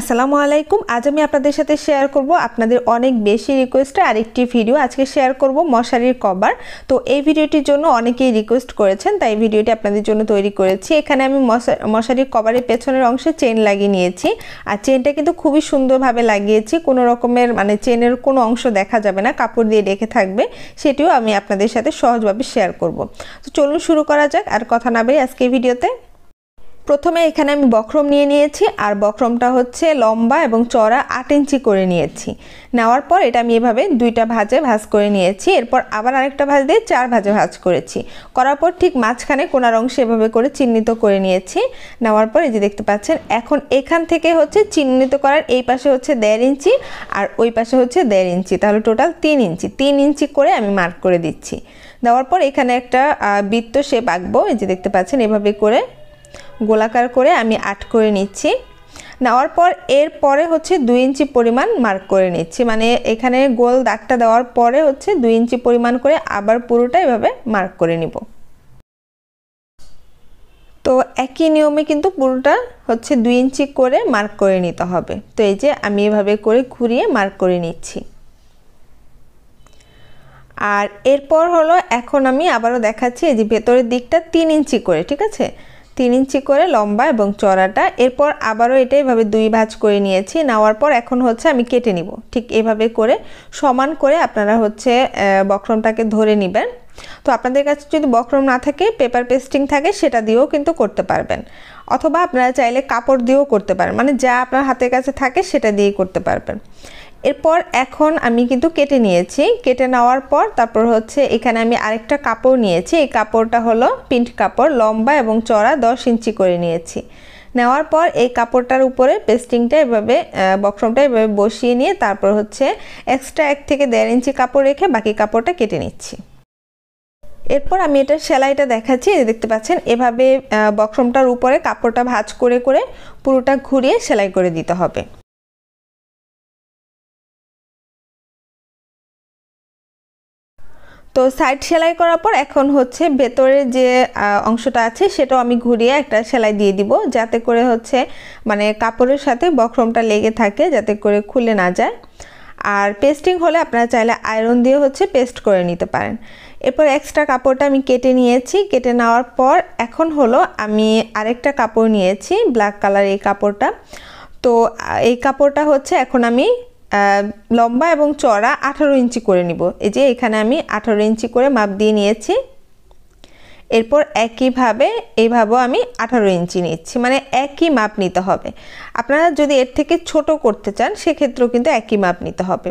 আসসালামু আলাইকুম আজ আমি আপনাদের সাথে শেয়ার করব আপনাদের অনেক বেশি রিকোয়েস্টে আরেকটি ভিডিও আজকে শেয়ার করব মশারির কভার তো এই ভিডিওটির জন্য অনেকেই রিকোয়েস্ট করেছেন তাই ভিডিওটি আপনাদের জন্য তৈরি করেছি এখানে আমি মশারির কভারের পেছনের অংশে চেন লাগিয়ে নিয়েছি আর চেনটা কিন্তু খুবই সুন্দরভাবে লাগিয়েছি কোনো রকমের মানে চেনের কোনো অংশ দেখা যাবে না কাপড় দিয়ে রেখে থাকবে সেটিও আমি আপনাদের সাথে সহজভাবে শেয়ার করব তো চলুন শুরু করা যাক আর কথা না বেরিয়ে আজকে ভিডিওতে প্রথমে এখানে আমি বক্রম নিয়ে নিয়েছি আর বক্রমটা হচ্ছে লম্বা এবং চড়া আট ইঞ্চি করে নিয়েছি নেওয়ার পর এটা আমি এভাবে দুইটা ভাজে ভাজ করে নিয়েছি এরপর আবার আরেকটা ভাজ দিয়ে চার ভাজে ভাজ করেছি করার পর ঠিক মাঝখানে কোনার অংশে এভাবে করে চিহ্নিত করে নিয়েছি নেওয়ার পর এই যে দেখতে পাচ্ছেন এখন এখান থেকে হচ্ছে চিহ্নিত করার এই পাশে হচ্ছে দেড় ইঞ্চি আর ওই পাশে হচ্ছে দেড় ইঞ্চি তাহলে টোটাল তিন ইঞ্চি তিন ইঞ্চি করে আমি মার্ক করে দিচ্ছি দেওয়ার পর এখানে একটা বৃত্ত শেপ আঁকবো এই যে দেখতে পাচ্ছেন এভাবে করে গোলাকার করে আমি আট করে নিচ্ছি নেওয়ার পর এর পরে হচ্ছে দুই ইঞ্চি পরিমাণ মার্ক করে নিচ্ছি মানে এখানে গোল দাগটা দেওয়ার পরে হচ্ছে দুই ইঞ্চি পরিমাণ করে আবার পুরোটা এভাবে মার্ক করে নিব তো একই নিয়মে কিন্তু পুরোটা হচ্ছে দুই ইঞ্চি করে মার্ক করে নিতে হবে তো এই যে আমি এভাবে করে ঘুরিয়ে মার্ক করে নিচ্ছি আর এরপর হলো এখন আমি আবারও দেখাচ্ছি এই যে ভেতরের দিকটা তিন ইঞ্চি করে ঠিক আছে তিন ইঞ্চি করে লম্বা এবং চড়াটা এরপর আবারও এটা এভাবে দুই ভাঁজ করে নিয়েছি নেওয়ার পর এখন হচ্ছে আমি কেটে নিব ঠিক এভাবে করে সমান করে আপনারা হচ্ছে বক্রমটাকে ধরে নেবেন তো আপনাদের কাছে যদি বক্রম না থাকে পেপার পেস্টিং থাকে সেটা দিয়েও কিন্তু করতে পারবেন অথবা আপনারা চাইলে কাপড় দিয়েও করতে পারেন মানে যা আপনার হাতের কাছে থাকে সেটা দিয়েই করতে পারবেন এরপর এখন আমি কিন্তু কেটে নিয়েছি কেটে নেওয়ার পর তারপর হচ্ছে এখানে আমি আরেকটা কাপড় নিয়েছি এই কাপড়টা হলো পিন্ট কাপড় লম্বা এবং চড়া দশ ইঞ্চি করে নিয়েছি নেওয়ার পর এই কাপড়টার উপরে পেস্টিংটা এভাবে বক্রমটা এভাবে বসিয়ে নিয়ে তারপর হচ্ছে এক্সট্রা এক থেকে দেড় ইঞ্চি কাপড় রেখে বাকি কাপড়টা কেটে নিচ্ছি এরপর আমি এটা সেলাইটা দেখাচ্ছি দেখতে পাচ্ছেন এভাবে বক্রমটার উপরে কাপড়টা ভাঁজ করে করে পুরোটা ঘুরিয়ে সেলাই করে দিতে হবে তো সাইড সেলাই করার পর এখন হচ্ছে ভেতরের যে অংশটা আছে সেটাও আমি ঘুরিয়ে একটা সেলাই দিয়ে দিব যাতে করে হচ্ছে মানে কাপড়ের সাথে বক্রমটা লেগে থাকে যাতে করে খুলে না যায় আর পেস্টিং হলে আপনারা চাইলে আয়রন দিয়ে হচ্ছে পেস্ট করে নিতে পারেন এরপর এক্সট্রা কাপড়টা আমি কেটে নিয়েছি কেটে নেওয়ার পর এখন হলো আমি আরেকটা কাপড় নিয়েছি ব্ল্যাক কালার এই কাপড়টা তো এই কাপড়টা হচ্ছে এখন আমি লম্বা এবং চড়া আঠারো ইঞ্চি করে নিব এই যে এখানে আমি আঠারো ইঞ্চি করে মাপ দিয়ে নিয়েছি এরপর একইভাবে এইভাবেও আমি আঠারো ইঞ্চি নিচ্ছি মানে একই মাপ নিতে হবে আপনারা যদি এর থেকে ছোট করতে চান সেক্ষেত্রেও কিন্তু একই মাপ নিতে হবে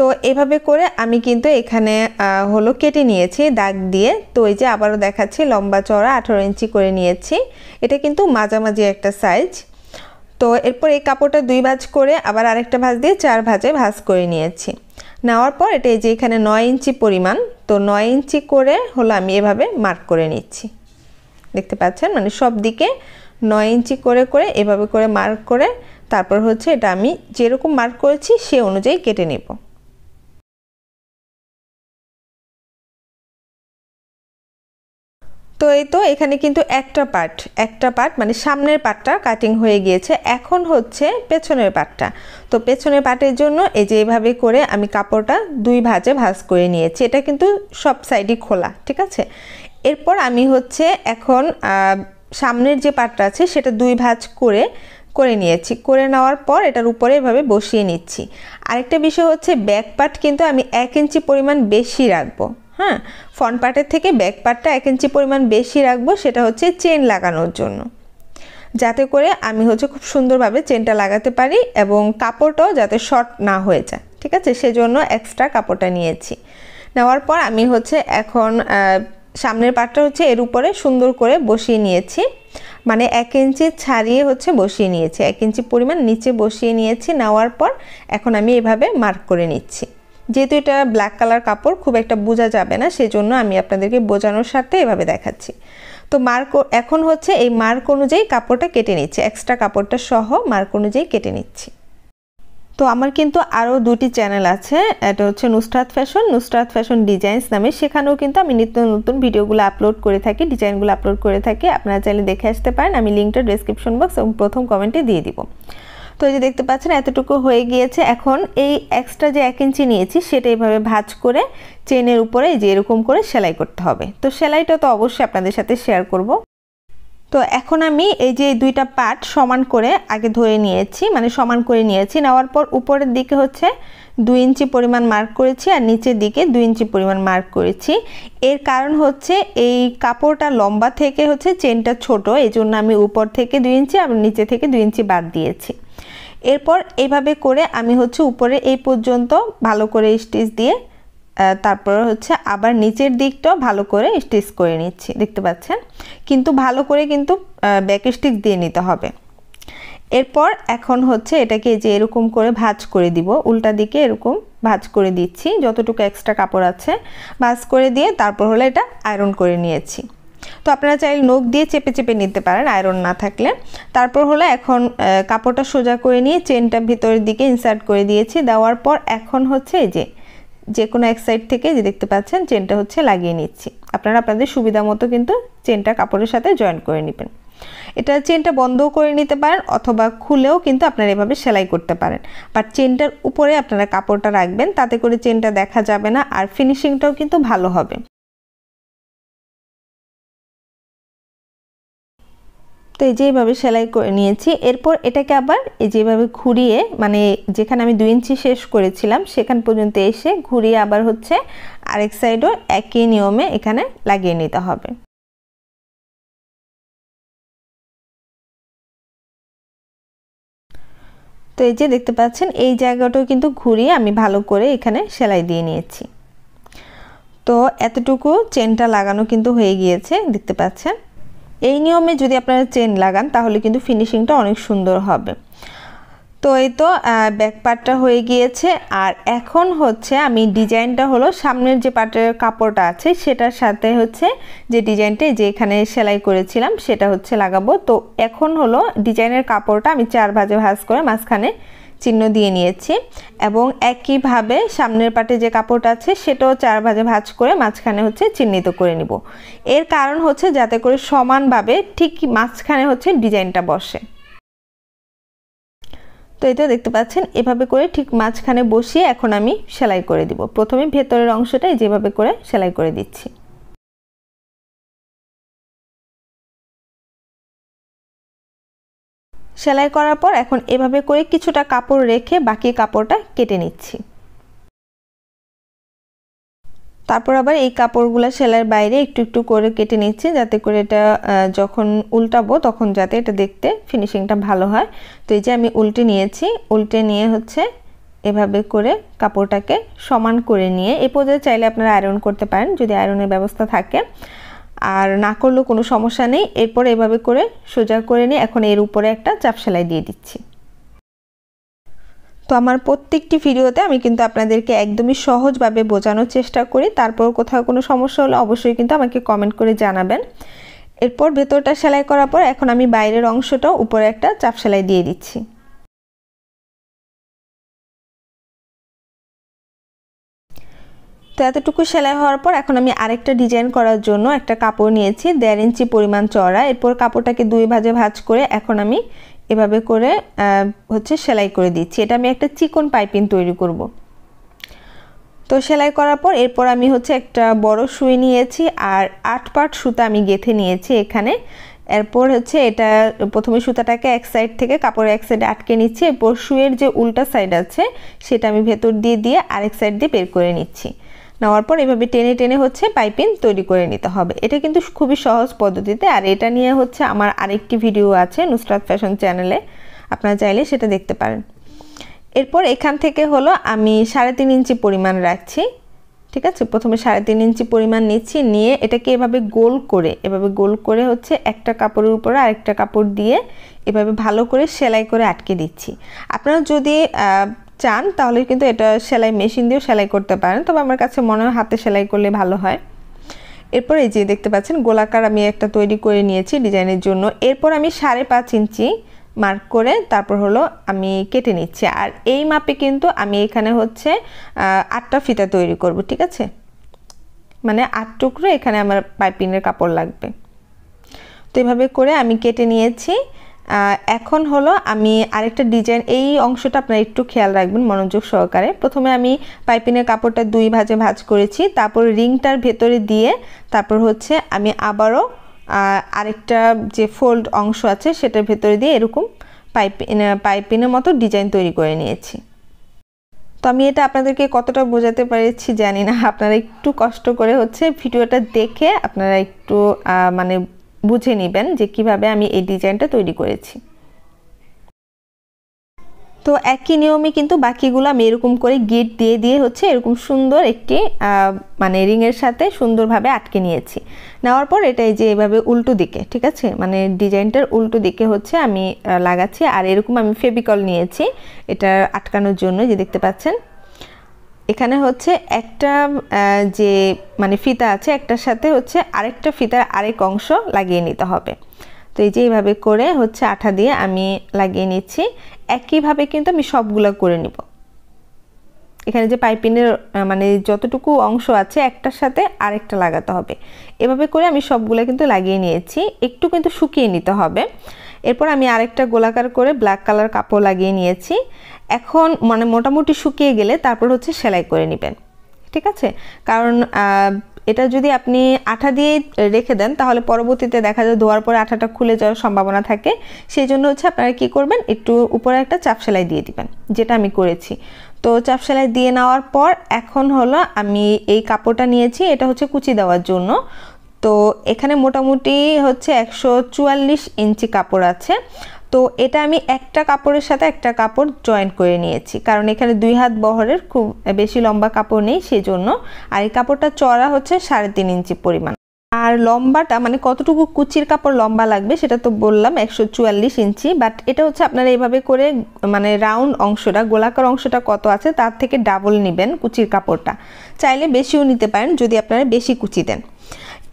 তো এভাবে করে আমি কিন্তু এখানে হলো কেটে নিয়েছি দাগ দিয়ে তো এই যে আবারও দেখাচ্ছি লম্বা চড়া আঠেরো ইঞ্চি করে নিয়েছি এটা কিন্তু মাঝামাঝি একটা সাইজ তো এরপর এই কাপড়টা দুই ভাঁজ করে আবার আরেকটা ভাঁজ দিয়ে চার ভাজে ভাজ করে নিয়েছি নেওয়ার পর এটা এই যে এখানে নয় ইঞ্চি পরিমাণ তো নয় ইঞ্চি করে হলো আমি এভাবে মার্ক করে নিচ্ছি দেখতে পাচ্ছেন মানে সব দিকে নয় ইঞ্চি করে করে এভাবে করে মার্ক করে তারপর হচ্ছে এটা আমি যেরকম মার্ক করেছি সে অনুযায়ী কেটে নেবো তো এই তো এখানে কিন্তু একটা পার্ট একটা পার্ট মানে সামনের পার্টটা কাটিং হয়ে গিয়েছে এখন হচ্ছে পেছনের পার্টটা তো পেছনের পার্টের জন্য এই যে এভাবে করে আমি কাপড়টা দুই ভাজে ভাজ করে নিয়েছি এটা কিন্তু সব সাইডই খোলা ঠিক আছে এরপর আমি হচ্ছে এখন সামনের যে পার্টটা আছে সেটা দুই ভাজ করে করে নিয়েছি করে নেওয়ার পর এটার উপরে এভাবে বসিয়ে নিচ্ছি আরেকটা বিষয় হচ্ছে ব্যাক পার্ট কিন্তু আমি এক ইঞ্চি পরিমাণ বেশি রাখবো হ্যাঁ ফ্রন্ট পার্টের থেকে ব্যাক পার্টটা এক ইঞ্চি পরিমাণ বেশি রাখবো সেটা হচ্ছে চেন লাগানোর জন্য যাতে করে আমি হচ্ছে খুব সুন্দরভাবে চেনটা লাগাতে পারি এবং কাপড়টাও যাতে শর্ট না হয়ে যায় ঠিক আছে সেজন্য এক্সট্রা কাপড়টা নিয়েছি নেওয়ার পর আমি হচ্ছে এখন সামনের পাটটা হচ্ছে এর উপরে সুন্দর করে বসিয়ে নিয়েছি মানে এক ইঞ্চি ছাড়িয়ে হচ্ছে বসিয়ে নিয়েছি এক ইঞ্চি পরিমাণ নিচে বসিয়ে নিয়েছি নেওয়ার পর এখন আমি এভাবে মার্ক করে নিচ্ছি যেহেতু এটা ব্ল্যাক কালার কাপড় খুব একটা বোঝা যাবে না সেজন্য আমি আপনাদেরকে বোঝানোর স্বার্থে এভাবে দেখাচ্ছি তো মার্ক এখন হচ্ছে এই মার্ক অনুযায়ী কাপড়টা কেটে নিচ্ছি এক্সট্রা কাপড়টা সহ মার্ক অনুযায়ী কেটে নিচ্ছি তো আমার কিন্তু আরও দুটি চ্যানেল আছে এটা হচ্ছে Nusrat fashion Nusrat fashion designs নামে সেখানেও কিন্তু আমি নিত্য নতুন ভিডিওগুলো আপলোড করে থাকি ডিজাইনগুলো আপলোড করে থাকি আপনারা চাইলে দেখে আসতে পারেন আমি লিঙ্কটা ডেসক্রিপশন বক্স এবং প্রথম কমেন্টে দিয়ে দিব তো এই যে দেখতে পাচ্ছেন এতটুকু হয়ে গিয়েছে এখন এই এক্সট্রা যে এক ইঞ্চি নিয়েছি সেটা এইভাবে ভাজ করে চেনের উপরে যে এরকম করে সেলাই করতে হবে তো সেলাইটা তো অবশ্যই আপনাদের সাথে শেয়ার করব তো এখন আমি এই যে দুইটা পার্ট সমান করে আগে ধরে নিয়েছি মানে সমান করে নিয়েছি নেওয়ার পর উপরের দিকে হচ্ছে দুই ইঞ্চি পরিমাণ মার্ক করেছি আর নিচের দিকে দুই ইঞ্চি পরিমাণ মার্ক করেছি এর কারণ হচ্ছে এই কাপড়টা লম্বা থেকে হচ্ছে চেনটা ছোট এই জন্য আমি উপর থেকে দুই ইঞ্চি আর নিচে থেকে দুই ইঞ্চি বাদ দিয়েছি এরপর এইভাবে করে আমি হচ্ছে উপরে এই পর্যন্ত ভালো করে স্টিচ দিয়ে তারপর হচ্ছে আবার নিচের দিকটাও ভালো করে স্টিচ করে নিচ্ছি দেখতে পাচ্ছেন কিন্তু ভালো করে কিন্তু ব্যাক স্টিচ দিয়ে নিতে হবে এরপর এখন হচ্ছে এটাকে যে এরকম করে ভাজ করে দিব উল্টা দিকে এরকম ভাজ করে দিচ্ছি যতটুকু এক্সট্রা কাপড় আছে ভাজ করে দিয়ে তারপর হলো এটা আয়রন করে নিয়েছি তো আপনারা চাইলে নখ দিয়ে চেপে চেপে নিতে পারেন আয়রন না থাকলে তারপর হলো এখন কাপড়টা সোজা করে নিয়ে চেনটা ভিতরের দিকে ইনসার্ট করে দিয়েছি দেওয়ার পর এখন হচ্ছে এই যে যে কোনো এক সাইড থেকে যে দেখতে পাচ্ছেন চেনটা হচ্ছে লাগিয়ে নিচ্ছি আপনারা আপনাদের সুবিধা মতো কিন্তু চেনটা কাপড়ের সাথে জয়েন করে নেবেন এটা চেনটা বন্ধও করে নিতে পারেন অথবা খুলেও কিন্তু আপনারা এভাবে সেলাই করতে পারেন বাট চেনটার উপরে আপনারা কাপড়টা রাখবেন তাতে করে চেনটা দেখা যাবে না আর ফিনিশিংটাও কিন্তু ভালো হবে তো এই যেভাবে সেলাই করে নিয়েছি এরপর এটাকে আবার এই যেভাবে ঘুরিয়ে মানে যেখানে আমি দুই ইঞ্চি শেষ করেছিলাম সেখান পর্যন্ত এসে ঘুরিয়ে আবার হচ্ছে আরেক সাইডও একই নিয়মে এখানে লাগিয়ে নিতে হবে তো এই যে দেখতে পাচ্ছেন এই জায়গাটাও কিন্তু ঘুরিয়ে আমি ভালো করে এখানে সেলাই দিয়ে নিয়েছি তো এতটুকু চেনটা লাগানো কিন্তু হয়ে গিয়েছে দেখতে পাচ্ছেন এই নিয়মে যদি আপনারা চেন লাগান তাহলে কিন্তু ফিনিশিংটা অনেক সুন্দর হবে তো এই তো ব্যাক পার্টটা হয়ে গিয়েছে আর এখন হচ্ছে আমি ডিজাইনটা হলো সামনের যে পার্টের কাপড়টা আছে সেটার সাথে হচ্ছে যে ডিজাইনটা যে এখানে সেলাই করেছিলাম সেটা হচ্ছে লাগাবো তো এখন হলো ডিজাইনের কাপড়টা আমি চার ভাজে ভাজ করে মাঝখানে চিহ্ন দিয়ে নিয়েছি এবং একইভাবে সামনের পাটে যে কাপড়টা আছে সেটাও চার ভাজে ভাজ করে মাঝখানে হচ্ছে চিহ্নিত করে নিব এর কারণ হচ্ছে যাতে করে সমানভাবে ঠিক মাঝখানে হচ্ছে ডিজাইনটা বসে তো এটা দেখতে পাচ্ছেন এভাবে করে ঠিক মাঝখানে বসিয়ে এখন আমি সেলাই করে দিব প্রথমে ভেতরের অংশটাই যেভাবে করে সেলাই করে দিচ্ছি সেলাই করার পর এখন এভাবে করে কিছুটা কাপড় রেখে বাকি কাপড়টা কেটে নিচ্ছি তারপর আবার এই কাপড়গুলো সেলাইয়ের বাইরে একটু একটু করে কেটে নিচ্ছি যাতে করে এটা যখন উল্টাবো তখন যাতে এটা দেখতে ফিনিশিংটা ভালো হয় তো এই যে আমি উল্টে নিয়েছি উল্টে নিয়ে হচ্ছে এভাবে করে কাপড়টাকে সমান করে নিয়ে এ পর্যায়ে চাইলে আপনারা আয়রন করতে পারেন যদি আয়রনের ব্যবস্থা থাকে আর না করলেও কোনো সমস্যা নেই এরপর এভাবে করে সোজা করে নিয়ে এখন এর উপরে একটা চাপ সেলাই দিয়ে দিচ্ছি তো আমার প্রত্যেকটি ভিডিওতে আমি কিন্তু আপনাদেরকে একদমই সহজভাবে বোঝানোর চেষ্টা করি তারপর কোথাও কোনো সমস্যা হলে অবশ্যই কিন্তু আমাকে কমেন্ট করে জানাবেন এরপর ভেতরটা সেলাই করার পর এখন আমি বাইরের অংশটাও উপরে একটা চাপ সেলাই দিয়ে দিচ্ছি তো এতটুকু সেলাই হওয়ার পর এখন আমি আরেকটা ডিজাইন করার জন্য একটা কাপড় নিয়েছি দেড় ইঞ্চি পরিমাণ চড়া এরপর কাপড়টাকে দুই ভাজে ভাজ করে এখন আমি এভাবে করে হচ্ছে সেলাই করে দিচ্ছি এটা আমি একটা চিকন পাইপিং তৈরি করব। তো সেলাই করার পর এরপর আমি হচ্ছে একটা বড় সুই নিয়েছি আর আট পাট সুতা আমি গেঁথে নিয়েছি এখানে এরপর হচ্ছে এটা প্রথমে সুতাটাকে এক সাইড থেকে কাপড়ের এক সাইডে আটকে নিচ্ছি এরপর শুয়ের যে উল্টা সাইড আছে সেটা আমি ভেতর দিয়ে দিয়ে আরেক সাইড দিয়ে বের করে নিচ্ছি নেওয়ার পর এভাবে টেনে টেনে হচ্ছে পাইপিং তৈরি করে নিতে হবে এটা কিন্তু খুবই সহজ পদ্ধতিতে আর এটা নিয়ে হচ্ছে আমার আরেকটি ভিডিও আছে নুসরাত ফ্যাশন চ্যানেলে আপনারা চাইলে সেটা দেখতে পারেন এরপর এখান থেকে হলো আমি সাড়ে তিন ইঞ্চি পরিমাণ রাখছি ঠিক আছে প্রথমে সাড়ে তিন ইঞ্চি পরিমাণ নিচ্ছি নিয়ে এটাকে এভাবে গোল করে এভাবে গোল করে হচ্ছে একটা কাপড়ের উপরে আরেকটা কাপড় দিয়ে এভাবে ভালো করে সেলাই করে আটকে দিচ্ছি আপনারা যদি চান তাহলে কিন্তু এটা সেলাই মেশিন দিয়েও সেলাই করতে পারেন তবে আমার কাছে মনে হয় হাতে সেলাই করলে ভালো হয় এরপর এই যে দেখতে পাচ্ছেন গোলাকার আমি একটা তৈরি করে নিয়েছি ডিজাইনের জন্য এরপর আমি সাড়ে পাঁচ ইঞ্চি মার্ক করে তারপর হলো আমি কেটে নিচ্ছি আর এই মাপে কিন্তু আমি এখানে হচ্ছে আটটা ফিতা তৈরি করব ঠিক আছে মানে আট টুকরো এখানে আমার পাইপিনের কাপড় লাগবে তো এভাবে করে আমি কেটে নিয়েছি এখন হলো আমি আরেকটা ডিজাইন এই অংশটা আপনারা একটু খেয়াল রাখবেন মনোযোগ সহকারে প্রথমে আমি পাইপিনের কাপড়টা দুই ভাজে ভাজ করেছি তারপর রিংটার ভেতরে দিয়ে তারপর হচ্ছে আমি আবারও আরেকটা যে ফোল্ড অংশ আছে সেটার ভেতরে দিয়ে এরকম পাইপিন পাইপিনের মতো ডিজাইন তৈরি করে নিয়েছি তো আমি এটা আপনাদেরকে কতটা বোঝাতে পেরেছি জানি না আপনারা একটু কষ্ট করে হচ্ছে ভিডিওটা দেখে আপনারা একটু মানে বুঝে নেবেন যে কিভাবে আমি এই ডিজাইনটা তৈরি করেছি তো একই নিয়মে কিন্তু বাকিগুলো আমি এরকম করে গিট দিয়ে দিয়ে হচ্ছে এরকম সুন্দর একটি মানে রিংয়ের সাথে সুন্দরভাবে আটকে নিয়েছি নেওয়ার পর এটাই যে এভাবে উল্টো দিকে ঠিক আছে মানে ডিজাইনটার উল্টো দিকে হচ্ছে আমি লাগাচ্ছি আর এরকম আমি ফেবিকল নিয়েছি এটা আটকানোর জন্য যে দেখতে পাচ্ছেন এখানে হচ্ছে একটা যে মানে ফিতা আছে একটার সাথে হচ্ছে আরেকটা ফিতার আরেক অংশ লাগিয়ে নিতে হবে তো এই যে এইভাবে করে হচ্ছে আঠা দিয়ে আমি লাগিয়ে নিচ্ছি একইভাবে কিন্তু আমি সবগুলো করে নিব এখানে যে পাইপিনের মানে যতটুকু অংশ আছে একটার সাথে আরেকটা লাগাতে হবে এভাবে করে আমি সবগুলো কিন্তু লাগিয়ে নিয়েছি একটু কিন্তু শুকিয়ে নিতে হবে এরপর আমি আরেকটা গোলাকার করে ব্ল্যাক কালার কাপড় লাগিয়ে নিয়েছি এখন মানে মোটামুটি শুকিয়ে গেলে তারপর হচ্ছে সেলাই করে নেবেন ঠিক আছে কারণ এটা যদি আপনি আঠা দিয়ে রেখে দেন তাহলে পরবর্তীতে দেখা যায় ধোয়ার পরে আঠাটা খুলে যাওয়ার সম্ভাবনা থাকে সেই জন্য হচ্ছে আপনারা কি করবেন একটু উপরে একটা চাপ সেলাই দিয়ে দিবেন যেটা আমি করেছি তো চাপ সেলাই দিয়ে নেওয়ার পর এখন হলো আমি এই কাপড়টা নিয়েছি এটা হচ্ছে কুচি দেওয়ার জন্য তো এখানে মোটামুটি হচ্ছে একশো চুয়াল্লিশ ইঞ্চি কাপড় আছে তো এটা আমি একটা কাপড়ের সাথে একটা কাপড় জয়েন করে নিয়েছি কারণ এখানে দুই হাত বহরের খুব বেশি লম্বা কাপড় নেই সেজন্য আর এই কাপড়টা চড়া হচ্ছে সাড়ে তিন ইঞ্চি পরিমাণ আর লম্বাটা মানে কতটুকু কুচির কাপড় লম্বা লাগবে সেটা তো বললাম একশো চুয়াল্লিশ ইঞ্চি বাট এটা হচ্ছে আপনারা এইভাবে করে মানে রাউন্ড অংশটা গোলাকার অংশটা কত আছে তার থেকে ডাবল নেবেন কুচির কাপড়টা চাইলে বেশিও নিতে পারেন যদি আপনারা বেশি কুচি দেন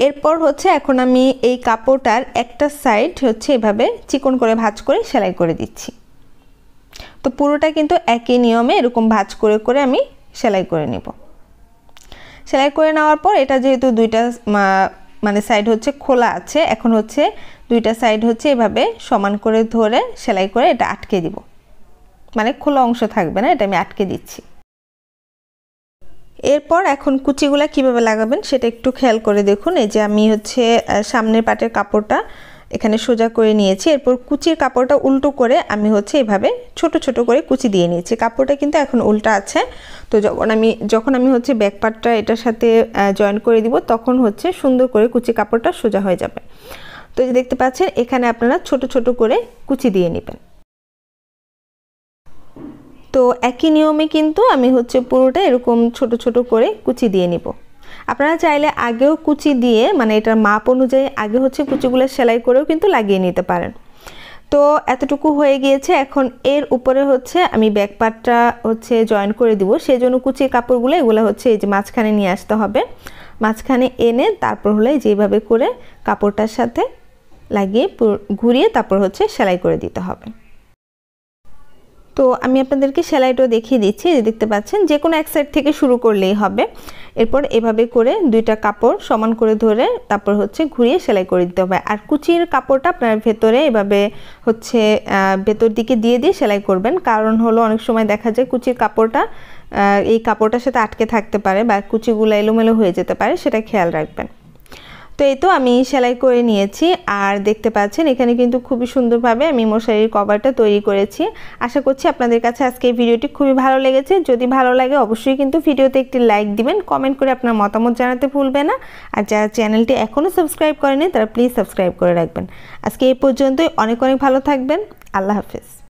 এরপর হচ্ছে এখন আমি এই কাপড়টার একটা সাইড হচ্ছে এভাবে চিকন করে ভাজ করে সেলাই করে দিচ্ছি তো পুরোটা কিন্তু একই নিয়মে এরকম ভাজ করে করে আমি সেলাই করে নেব সেলাই করে নেওয়ার পর এটা যেহেতু দুইটা মানে সাইড হচ্ছে খোলা আছে এখন হচ্ছে দুইটা সাইড হচ্ছে এভাবে সমান করে ধরে সেলাই করে এটা আটকে দিব মানে খোলা অংশ থাকবে না এটা আমি আটকে দিচ্ছি এরপর এখন কুচিগুলা কিভাবে লাগাবেন সেটা একটু খেয়াল করে দেখুন এই যে আমি হচ্ছে সামনের পাটের কাপড়টা এখানে সোজা করে নিয়েছি এরপর কুচির কাপড়টা উল্টো করে আমি হচ্ছে এভাবে ছোট ছোট করে কুচি দিয়ে নিয়েছি কাপড়টা কিন্তু এখন উল্টা আছে তো যখন আমি যখন আমি হচ্ছে ব্যাকপার্টটা এটার সাথে জয়েন করে দিব তখন হচ্ছে সুন্দর করে কুচি কাপড়টা সোজা হয়ে যাবে তো যে দেখতে পাচ্ছেন এখানে আপনারা ছোট ছোট করে কুচি দিয়ে নেবেন তো একই নিয়মে কিন্তু আমি হচ্ছে পুরোটা এরকম ছোট ছোট করে কুচি দিয়ে নিব আপনারা চাইলে আগেও কুচি দিয়ে মানে এটার মাপ অনুযায়ী আগে হচ্ছে কুচিগুলো সেলাই করেও কিন্তু লাগিয়ে নিতে পারেন তো এতটুকু হয়ে গিয়েছে এখন এর উপরে হচ্ছে আমি ব্যাকপার্টটা হচ্ছে জয়েন করে দিব সেই জন্য কুচির কাপড়গুলো এগুলো হচ্ছে এই যে মাঝখানে নিয়ে আসতে হবে মাঝখানে এনে তারপর হলে যেভাবে করে কাপড়টার সাথে লাগিয়ে ঘুরিয়ে তারপর হচ্ছে সেলাই করে দিতে হবে তো আমি আপনাদেরকে সেলাইটাও দেখিয়ে দিচ্ছি যে দেখতে পাচ্ছেন যে কোনো এক সাইড থেকে শুরু করলেই হবে এরপর এভাবে করে দুইটা কাপড় সমান করে ধরে তারপর হচ্ছে ঘুরিয়ে সেলাই করে দিতে হবে আর কুচির কাপড়টা আপনার ভেতরে এভাবে হচ্ছে ভেতর দিকে দিয়ে দিয়ে সেলাই করবেন কারণ হলো অনেক সময় দেখা যায় কুচির কাপড়টা এই কাপড়টার সাথে আটকে থাকতে পারে বা কুচিগুলো এলোমেলো হয়ে যেতে পারে সেটা খেয়াল রাখবেন তো এই তো আমি সেলাই করে নিয়েছি আর দেখতে পাচ্ছেন এখানে কিন্তু খুবই সুন্দরভাবে আমি মশারির কভারটা তৈরি করেছি আশা করছি আপনাদের কাছে আজকে এই ভিডিওটি খুবই ভালো লেগেছে যদি ভালো লাগে অবশ্যই কিন্তু ভিডিওতে একটি লাইক দিবেন কমেন্ট করে আপনার মতামত জানাতে ভুলবে না আর যারা চ্যানেলটি এখনও সাবস্ক্রাইব করেনি তারা প্লিজ সাবস্ক্রাইব করে রাখবেন আজকে এই পর্যন্তই অনেক অনেক ভালো থাকবেন আল্লাহ হাফেজ